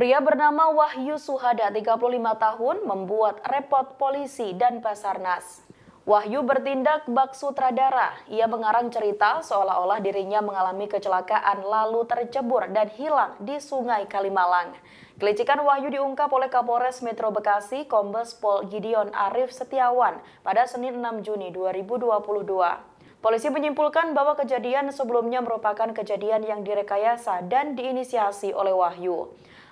Pria bernama Wahyu Suhada, 35 tahun, membuat repot polisi dan Basarnas. Wahyu bertindak bak sutradara. Ia mengarang cerita seolah-olah dirinya mengalami kecelakaan lalu tercebur dan hilang di Sungai Kalimalang. Kelicikan Wahyu diungkap oleh Kapolres Metro Bekasi, Kombes Pol Gideon Arif Setiawan pada Senin 6 Juni 2022. Polisi menyimpulkan bahwa kejadian sebelumnya merupakan kejadian yang direkayasa dan diinisiasi oleh Wahyu.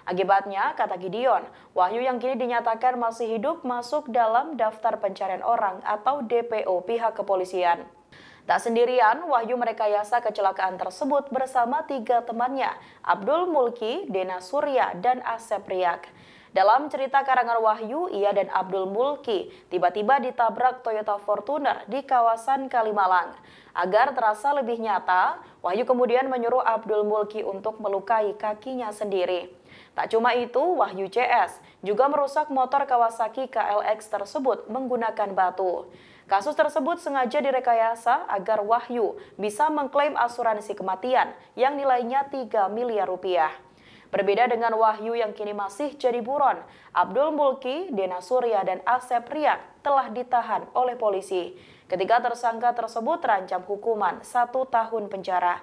Akibatnya, kata Gideon, Wahyu yang kini dinyatakan masih hidup masuk dalam daftar pencarian orang atau DPO pihak kepolisian. Tak sendirian, Wahyu merekayasa kecelakaan tersebut bersama tiga temannya, Abdul Mulki, Dena Surya, dan Asep Riak. Dalam cerita karangan Wahyu, ia dan Abdul Mulki tiba-tiba ditabrak Toyota Fortuner di kawasan Kalimalang. Agar terasa lebih nyata, Wahyu kemudian menyuruh Abdul Mulki untuk melukai kakinya sendiri. Tak cuma itu, Wahyu CS juga merusak motor Kawasaki KLX tersebut menggunakan batu. Kasus tersebut sengaja direkayasa agar Wahyu bisa mengklaim asuransi kematian yang nilainya 3 miliar rupiah. Berbeda dengan Wahyu yang kini masih jadi buron, Abdul Mulki, Dena Surya, dan Asep Riak telah ditahan oleh polisi. Ketiga tersangka tersebut terancam hukuman satu tahun penjara.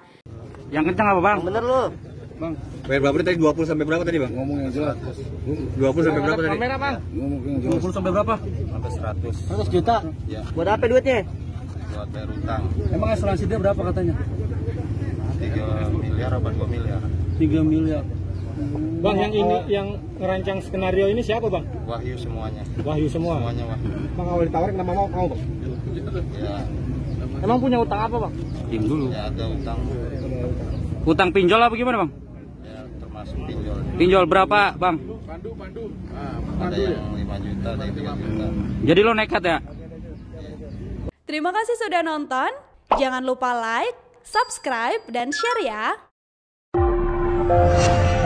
Yang kencang apa bang? Bener loh. Bang. Bayar berapa tadi? 20 sampai berapa tadi, Bang? Ngomong yang jelas. 20 sampai berapa tadi? Kamera, Bang. Ngomong yang jelas. 20 sampai berapa? Sampai 100. 100 juta? Iya. Buat apa duitnya? Buat bayar utang. Emang asuransi dia berapa katanya? 3 miliar apa 2 miliar? 3 miliar. Bang, yang ini yang ngerancang skenario ini siapa, Bang? Wahyu semuanya. Wahyu semua. Semuanya, Bang. Bang awal ditawarin nama mau mau, Bang? Iya. Emang punya utang apa, Bang? Pinjol dulu. Ya, ada utang. Utang pinjol apa gimana, Bang? pinjol. Pinjol berapa, Bang? Pandu, pandu. Ah, ada yang 5 ya? juta, ada yang 3 juta. Jadi lo nekat ya? Terima kasih sudah nonton. Jangan lupa like, subscribe, dan share ya.